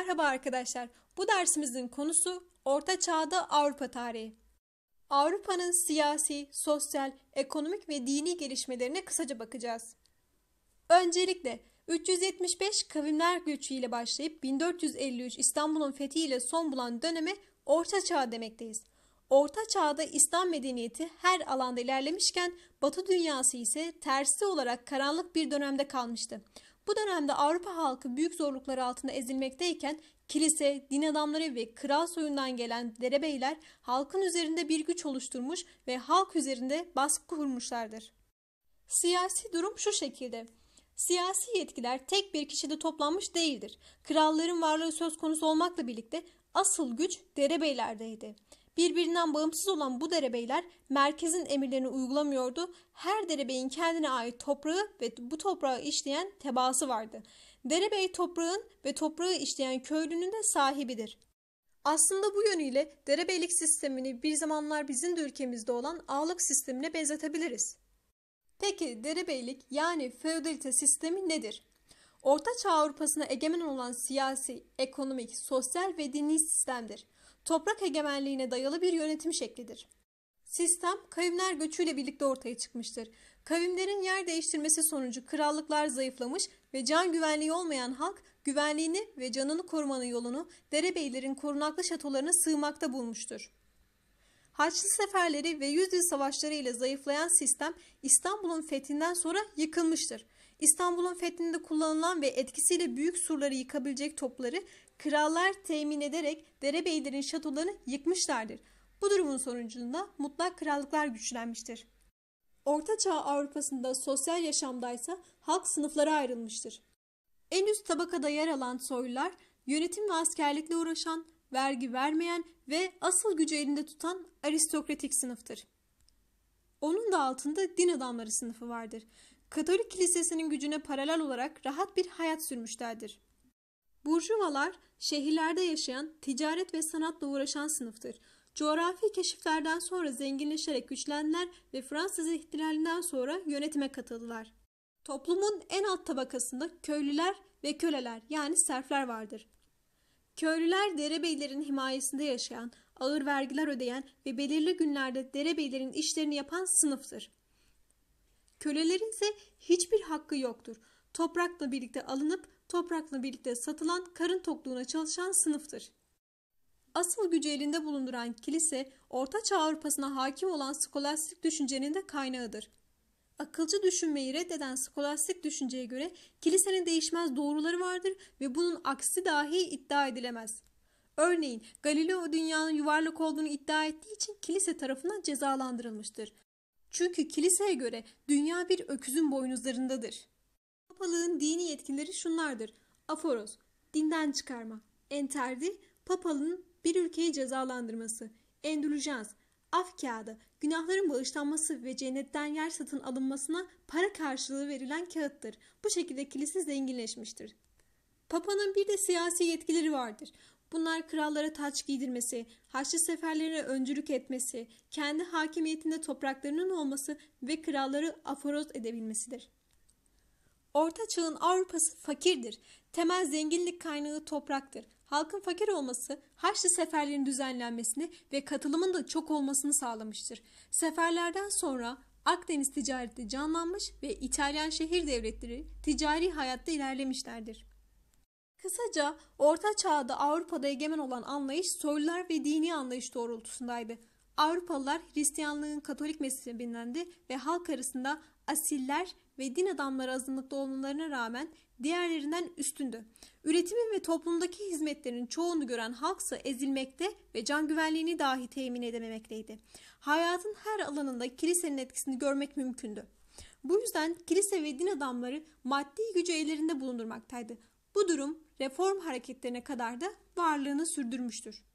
Merhaba arkadaşlar. Bu dersimizin konusu Orta Çağ'da Avrupa tarihi. Avrupa'nın siyasi, sosyal, ekonomik ve dini gelişmelerine kısaca bakacağız. Öncelikle 375 kavimler göçüyle başlayıp 1453 İstanbul'un fethiyle son bulan döneme Orta Çağ demekteyiz. Orta Çağ'da İslam medeniyeti her alanda ilerlemişken Batı dünyası ise tersi olarak karanlık bir dönemde kalmıştı. Bu dönemde Avrupa halkı büyük zorluklar altında ezilmekteyken kilise, din adamları ve kral soyundan gelen derebeyler halkın üzerinde bir güç oluşturmuş ve halk üzerinde baskı kurmuşlardır. Siyasi durum şu şekilde. Siyasi yetkiler tek bir kişide toplanmış değildir. Kralların varlığı söz konusu olmakla birlikte asıl güç derebeylerdeydi. Birbirinden bağımsız olan bu derebeyler merkezin emirlerini uygulamıyordu. Her derebeyin kendine ait toprağı ve bu toprağı işleyen tebaası vardı. Derebey toprağın ve toprağı işleyen köylünün de sahibidir. Aslında bu yönüyle derebeylik sistemini bir zamanlar bizim de ülkemizde olan ağlık sistemine benzetebiliriz. Peki derebeylik yani feodalite sistemi nedir? Ortaçağ Avrupa'sına egemen olan siyasi, ekonomik, sosyal ve dini sistemdir toprak egemenliğine dayalı bir yönetim şeklidir. Sistem kavimler göçüyle birlikte ortaya çıkmıştır. Kavimlerin yer değiştirmesi sonucu krallıklar zayıflamış ve can güvenliği olmayan halk güvenliğini ve canını korumanın yolunu derebeylerin korunaklı şatolarına sığmakta bulmuştur. Haçlı seferleri ve yüzyıl savaşları ile zayıflayan sistem İstanbul'un fethinden sonra yıkılmıştır. İstanbul'un fethinde kullanılan ve etkisiyle büyük surları yıkabilecek topları krallar temin ederek derebeylerin şatolarını yıkmışlardır. Bu durumun sonucunda mutlak krallıklar güçlenmiştir. Orta Çağ Avrupa'sında sosyal yaşamdaysa halk sınıflara ayrılmıştır. En üst tabakada yer alan soylular yönetim ve askerlikle uğraşan, vergi vermeyen ve asıl gücü elinde tutan aristokratik sınıftır. Onun da altında din adamları sınıfı vardır. Katolik kilisesinin gücüne paralel olarak rahat bir hayat sürmüşlerdir. Burjuvalar şehirlerde yaşayan, ticaret ve sanatla uğraşan sınıftır. Coğrafi keşiflerden sonra zenginleşerek güçlendiler ve Fransız ihtilalinden sonra yönetime katıldılar. Toplumun en alt tabakasında köylüler ve köleler yani serfler vardır. Köylüler derebeylerin himayesinde yaşayan, ağır vergiler ödeyen ve belirli günlerde derebeylerin işlerini yapan sınıftır. Kölelerin ise hiçbir hakkı yoktur toprakla birlikte alınıp toprakla birlikte satılan karın tokluğuna çalışan sınıftır. Asıl gücü elinde bulunduran kilise, Orta Çağ Avrupa'sına hakim olan skolastik düşüncenin de kaynağıdır. Akılcı düşünmeyi reddeden skolastik düşünceye göre kilisenin değişmez doğruları vardır ve bunun aksi dahi iddia edilemez. Örneğin Galileo dünyanın yuvarlak olduğunu iddia ettiği için kilise tarafından cezalandırılmıştır. Çünkü kiliseye göre dünya bir öküzün boynuzlarındadır papalığın dini yetkileri şunlardır. Aforos, dinden çıkarma. Enterdi, papalığın bir ülkeyi cezalandırması. Endülüjans, af kağıdı, günahların bağışlanması ve cennetten yer satın alınmasına para karşılığı verilen kağıttır. Bu şekilde kilise zenginleşmiştir. Papa'nın bir de siyasi yetkileri vardır. Bunlar krallara taç giydirmesi, haçlı seferlere öncülük etmesi, kendi hakimiyetinde topraklarının olması ve kralları aforoz edebilmesidir. Orta çağın Avrupa'sı fakirdir. Temel zenginlik kaynağı topraktır. Halkın fakir olması Haçlı seferlerin düzenlenmesini ve katılımın da çok olmasını sağlamıştır. Seferlerden sonra Akdeniz ticareti canlanmış ve İtalyan şehir devletleri ticari hayatta ilerlemişlerdir. Kısaca Orta Çağ'da Avrupa'da egemen olan anlayış soylular ve dini anlayış doğrultusundaydı. Avrupalılar Hristiyanlığın Katolik mezhebinden de ve halk arasında asiller ve din adamları azınlıkta olmalarına rağmen diğerlerinden üstündü. Üretimin ve toplumdaki hizmetlerin çoğunu gören halksa ezilmekte ve can güvenliğini dahi temin edememekteydi. Hayatın her alanında kilisenin etkisini görmek mümkündü. Bu yüzden kilise ve din adamları maddi gücü ellerinde bulundurmaktaydı. Bu durum reform hareketlerine kadar da varlığını sürdürmüştür.